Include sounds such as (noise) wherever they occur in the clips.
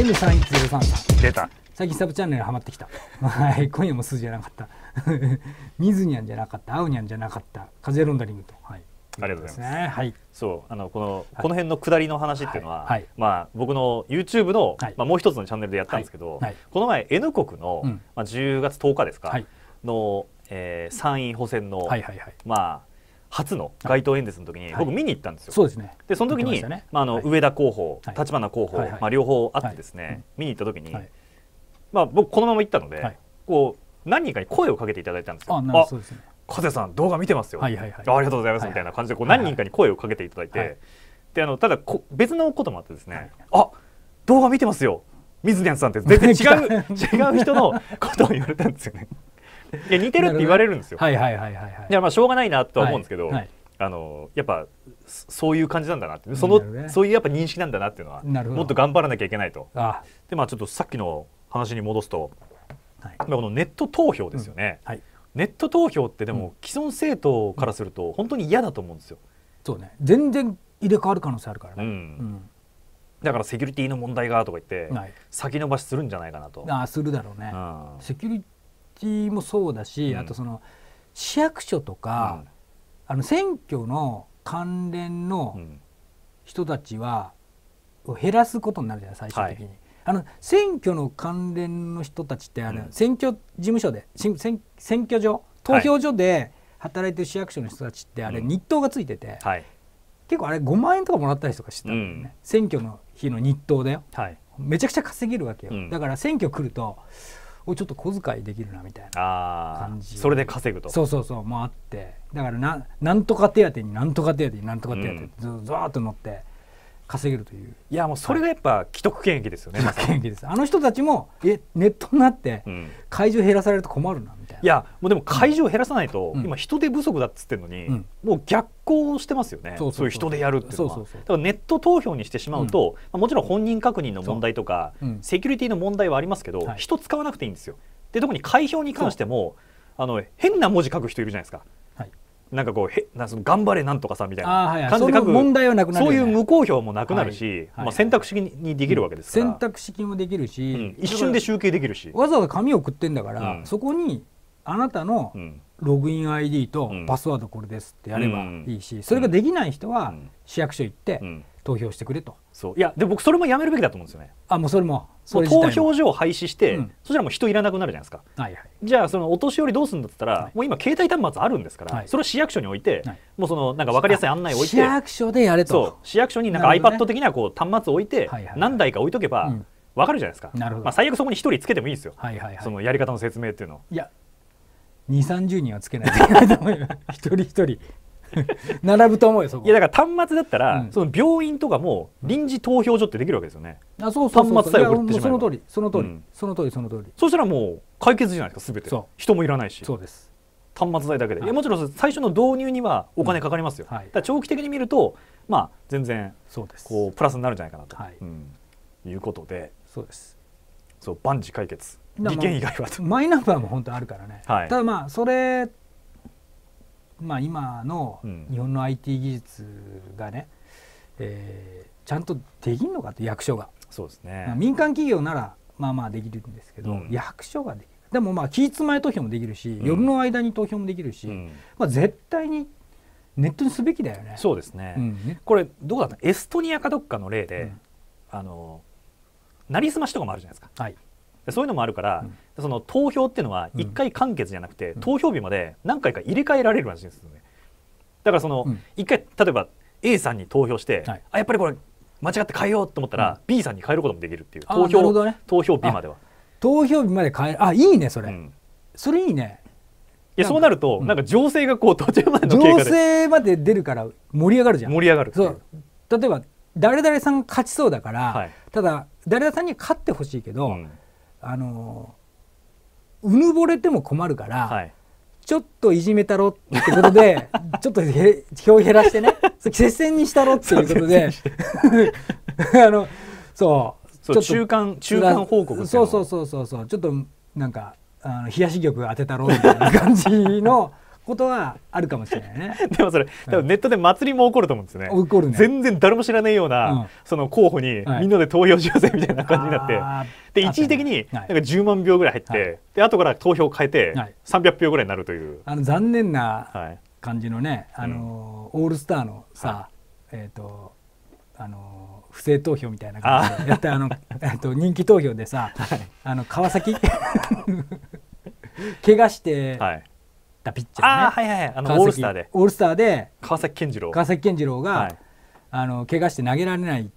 M3103 さん出た最近サブチャンネルハマってきたはい今夜も数 (laughs) じゃなかったミズニャンじゃなかったアウニャンじゃなかったカゼロンダリングとはいありがとうございます。はい、そうあのこの、はい、この辺の下りの話っていうのは、はい、まあ僕の YouTube の、はい、まあもう一つのチャンネルでやったんですけど、はいこの前 N 国の、うん、まあ10月10日ですか、はい、の、えー、参院補選の、はいはいはい、まあ初の街頭演説の時に僕見に行ったんですよ。そうですね。でその時にまああの上田候補、立花候補まあ両方あってですね見に行った時にまあ僕このまま行ったのでこう何人かに声をかけていただいたんですよ。あ、そうですね。加瀬さん動画見てますよ。ありがとうございますみたいな感じでこう何人かに声をかけていただいてであのただこ別のこともあってですねあ動画見てますよ水谷さんって全然違う (laughs) 違う人のことを言われたんですよね。いや似てるって言われるんですよ。はいはいはいはい、いやまあしょうがないなとは思うんですけど、あのやっぱそういう感じなんだなってその、そういうやっぱ認識なんだなっていうのはもっと頑張らなきゃいけないと。でまあちょっとさっきの話に戻すと、はい、このネット投票ですよね、ネット投票ってでも既存政党からすると本当に嫌だと思うんですよ。そうね全然入れ替わる可能性あるからね。だからセキュリティの問題がとか言って、先延ばしするんじゃないかなと。ああするだろうね、セキュリもそうだし、うん、あとその市役所とか、あの選挙の関連の人たちは、減らすことになるじゃない最終的に。はい、あの選挙の関連の人たちってあの、選挙事務所で選挙所投票所で働いてる市役所の人たちってあれ日当がついてて、はい、結構あれ5万円とかもらったりとかしてたよね、うん、選挙の日の日当だよ、はい、めちゃくちゃ稼げるわけよ、うん、だから選挙来るとおちょっと小遣いできるなみたいな感じそれで稼ぐとそうそうそうもうあってだからななんとか手当になんとか手当になんとか手当にずっと乗って稼げるといういやもうそれがやっぱ既得権益ですよね、はい、権益ですあの人たちもえネットになって会場減らされると困るなみたいな、うん、いやもうでも会場減らさないと、今人手不足だっつってるのに、うん、もう逆行してますよねそういう人でやるっていうのはだからネット投票にしてしまうと、うん、もちろん本人確認の問題とか、セキュリティの問題はありますけど、はい、人使わなくていいんですよで特に開票に関してもあの変な文字書く人いるじゃないですかなんかこうへなその頑張れなんとかさみたいな感じで書く問題はなくなる、そういう無効票もなくなるし、まあ、選択式にできるわけですから、選択式もできるし、一瞬で集計できるしわざわざ紙を送ってんだから、そこにあなたのログイン ID とパスワードこれですってやればいいし、それができない人は市役所行って、投票してくれとそういやで僕それもやめるべきだと思うんですよねあもうそれもそれ投票所を廃止して、うん、そしたらもう人いらなくなるじゃないですか、はいはい、じゃあそのお年寄りどうするんだったら、はい、もう今携帯端末あるんですから、はい、それを市役所に置いて、はい、もうそのなんか分かりやすい案内を置いて市役所でやれと市役所になんか iPad 的なこう端末を置いて、ね、何台か置いとけば、うん分かるじゃないですか、なるほど。まあ、最悪そこに一人つけてもいいですよ、はいはいはい、そのやり方の説明っていうのいや二三十人はつけない一人一人 (laughs) 並ぶと思うよそこいやだから端末だったら、うん、その病院とかも臨時投票所ってできるわけですよね、あそうそう端末さえ送ってしその通りその通り、うん、その通りその通りそうしたらもう解決じゃないですかすべてそう人もいらないしそうです端末代だけで、はい、もちろん最初の導入にはお金かかりますよ、うんはい、だ長期的に見るとまあ全然そうですこうプラスになるんじゃないかなと、はいうん、いうことでそうですそう万事解決利権以外はマイナンバーも本当あるからね、はい、ただまあそれまあ、今の日本の IT 技術がね、うん、えー、ちゃんとできんのかって役所がそうですね、まあ、民間企業ならまあまあできるんですけど、うん、役所ができるでもまあ期日前投票もできるし、うん、夜の間に投票もできるし、まあ、絶対にネットにすべきだよねそうですね、ねこれどうだったエストニアかどっかの例で、あのなりすましとかもあるじゃないですか、はい、そういうのもあるから、その投票っていうのは1回完結じゃなくて、投票日まで何回か入れ替えられるらしいんですよね。だからその1回例えば A さんに投票して、はい、あやっぱりこれ間違って変えようと思ったら、B さんに変えることもできるっていう投票、ね、投票日までは投票日まで変えるあいいねそれ、うん、それいいねいやそうなると、うん、なんか情勢がこう途中までの情勢まで出るから盛り上がるじゃん盛り上がるそう例えば誰々さんが勝ちそうだから、はい、ただ誰々さんに勝ってほしいけど、うんあのうぬぼれても困るから、はい、ちょっといじめたろってことで (laughs) ちょっとへ減らしてね (laughs) 接戦にしたろっていうことで (laughs) あのそうそう中間中間報告そうそうそうそうそうちょっとなんかあの冷やし玉当てたろうみたいな感じのことはあるかもしれないね (laughs) でもそれ、多分ネットで祭りも起こると思うんですよね、うん、起こるね全然誰も知らないような、うん、その候補に、みんなで投票しようぜみたいな感じになって、はい、で一時的になんか10万票ぐらい入って、はい、で後から投票を変えて、はい、300票ぐらいになるというあの残念な感じのね、あの、うん、オールスターのさ、えっ、ー、とあの不正投票みたいな感じでやったあのと人気投票でさ、あの川崎 (laughs) 怪我して、はい、たピッチャーねあ、はいはいはい、あのオールスターでオールスターで川崎健次郎川崎健次郎が、はい、あの怪我して投げられない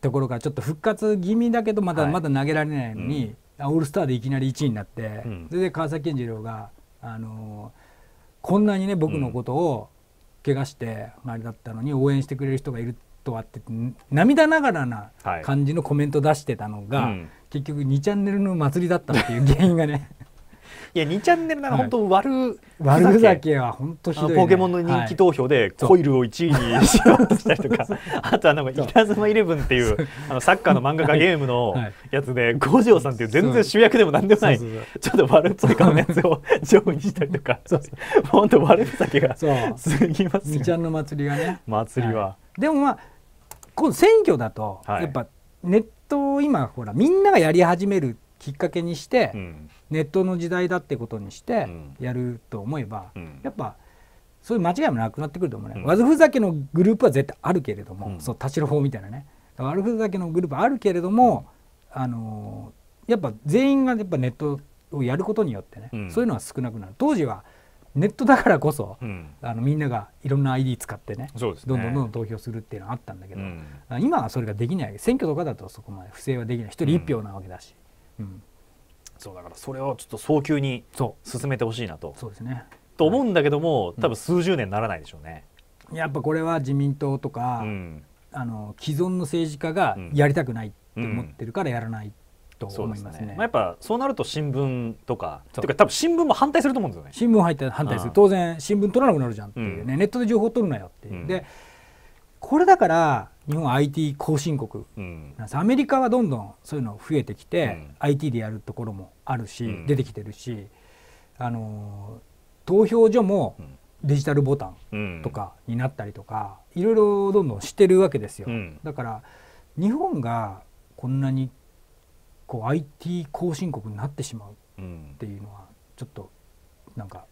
ところからちょっと復活気味だけどまだ、はい、まだ投げられないのに、うん、オールスターでいきなり1位になって、うん、それで川崎健次郎が、あのこんなにね僕のことを怪我して、うん、あれだったのに応援してくれる人がいるとはって涙ながらな感じのコメント出してたのが、はいうん、結局2チャンネルの祭りだったっていう原因がねいや2チャンネルなら本当悪悪ふざけは本当ひどい、ね、ポケモンの人気投票でコイルを1位にしようとしたりとか、あとはなんか「イナズマイレブン」っていうあのサッカーの漫画家ゲームのやつで五条さんっていう全然主役でもなんでもないちょっと悪っぽい顔のやつを (laughs) 上位にしたりとか本当悪ふざけがすぎますよ2ちゃんの祭りがね祭りは、はい、でもまあこの選挙だとやっぱネット今ほらみんながやり始めるきっかけにして、うんネットの時代だってことにしてやると思えば、うん、やっぱそういう間違いもなくなってくると思うね、うん、悪ふざけのグループは絶対あるけれども、うん、そう立ち法みたいなね悪ふざけのグループあるけれども、あのー、やっぱ全員がやっぱネットをやることによってね、うん、そういうのは少なくなる当時はネットだからこそ、うん、あのみんながいろんな ID 使ってね、ね、どんどんどんどん投票するっていうのはあったんだけど、うん、今はそれができない選挙とかだとそこまで不正はできない一人一票なわけだし、うんそうだからそれをちょっと早急に進めてほしいなとそうですねと思うんだけども、多分数十年ならないでしょうね。やっぱこれは自民党とか、うん、あの既存の政治家がやりたくないって思ってるからやらないと思いますね。うんうん、すねまあ、やっぱそうなると新聞とかてか多分新聞も反対すると思うんですよね。新聞入って反対する、当然新聞取らなくなるじゃんっていうね、ネットで情報取るなよっていう。でこれだから日本は IT 後進国なんです、アメリカはどんどんそういうの増えてきて、IT でやるところもあるし、出てきてるしあの投票所もデジタルボタンとかになったりとか、いろいろどんどんしてるわけですよ。だから日本がこんなにこう IT 後進国になってしまうっていうのはちょっとなんか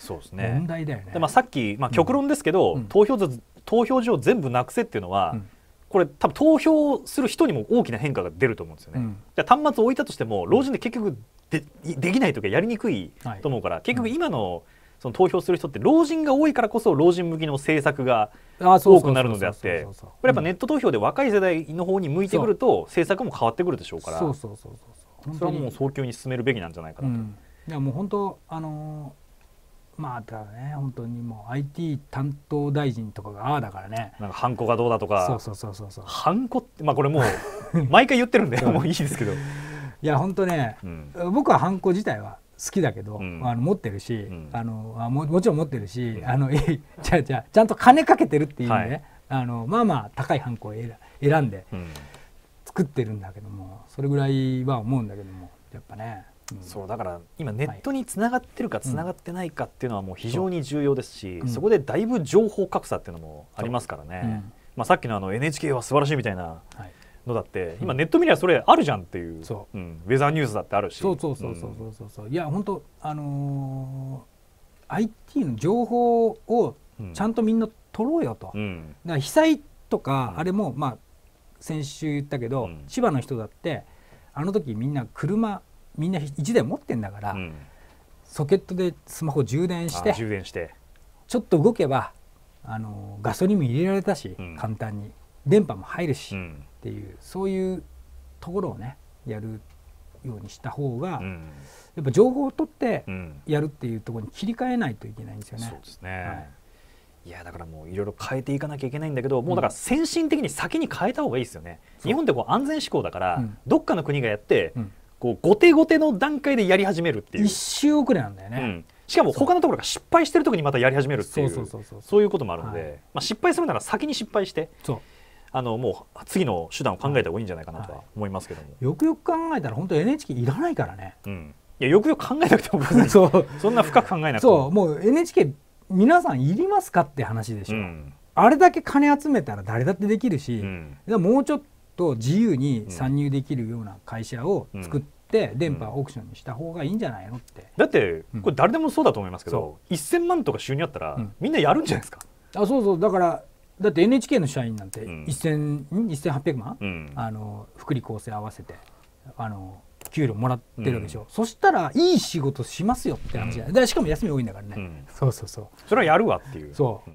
そうですね問題だよね。でまあ、さっき、まあ、極論ですけど、うんうん、投票所投票所を全部なくせっていうのは、うん、これ多分投票する人にも大きな変化が出ると思うんですよね。うん、端末を置いたとしても老人で結局でできないとかやりにくいと思うから、はい、結局今の、その投票する人って老人が多いからこそ老人向きの政策が多くなるのであってこれやっぱネット投票で若い世代の方に向いてくると政策も変わってくるでしょうからそれはもう早急に進めるべきなんじゃないかなと。うん、いやもう本当あのーまあただね本当にもう IT 担当大臣とかがああだからねなんかハンコがどうだとかそうそうそうそうそうハンコってまあこれもう (laughs) 毎回言ってるんでもういいですけどいや本当ね、うん、僕はハンコ自体は好きだけど、うん、あの持ってるし、うん、あのあももちろん持ってるし、うん、あのじゃじゃちゃんと金かけてるっていうね、はい、あのまあまあ高いハンコを選んで作ってるんだけどもそれぐらいは思うんだけどもやっぱねそうだから今ネットにつながってるかつながってないかっていうのはもう非常に重要ですし、そこでだいぶ情報格差っていうのもありますからね、まあ、さっきのあの NHK は素晴らしいみたいなのだって、今ネット見りゃそれあるじゃんっていうう、ん、ウェザーニュースだってあるしそうそうそうそうそうそう、いや本当あのー、IT の情報をちゃんとみんな取ろうよと、うん、だから被災とか、あれもまあ先週言ったけど、千葉の人だってあの時みんな車みんな1台持ってんだから、うん、ソケットでスマホ充電して充電してちょっと動けばあのガソリンも入れられたし、うん、簡単に電波も入るし、うん、っていうそういうところをねやるようにした方が、うん、やっぱ情報を取ってやるっていうところに切り替えないといけないんですよね。そうですね、はいいやだからもういろいろ変えていかなきゃいけないんだけど、もうだから先進的に先に変えた方がいいですよね。日本ってこう安全志向だから、どっかの国がやって、こう後手後手の段階でやり始めるっていう一周遅れなんだよね、うん、しかも他のところが失敗してる時にまたやり始めるっていうそういうこともあるので、はい、まあ、失敗するなら先に失敗してあのもう次の手段を考えた方がいいんじゃないかなとは思いますけども、はい、よくよく考えたら本当 NHK いらないからね、うん、いやよくよく考えなくても (laughs) そうそんな深く考えなくてもそうもう NHK 皆さんいりますかって話でしょ、うん、あれだけ金集めたら誰だってできるし、うん、もうちょっとと自由に参入できるような会社を作って、電波オークションにした方がいいんじゃないのって、だってこれ誰でもそうだと思いますけど、うん、1000万とか収入あったら、みんなやるんじゃないですかあそうそうだからだって NHK の社員なんて1800、うん、1800万、うん、あの福利厚生合わせてあの給料もらってるわけでしょ、うん、そしたらいい仕事しますよって話じゃない、うん、しかも休み多いんだからね、うん、そうそうそうそれはやるわっていうそう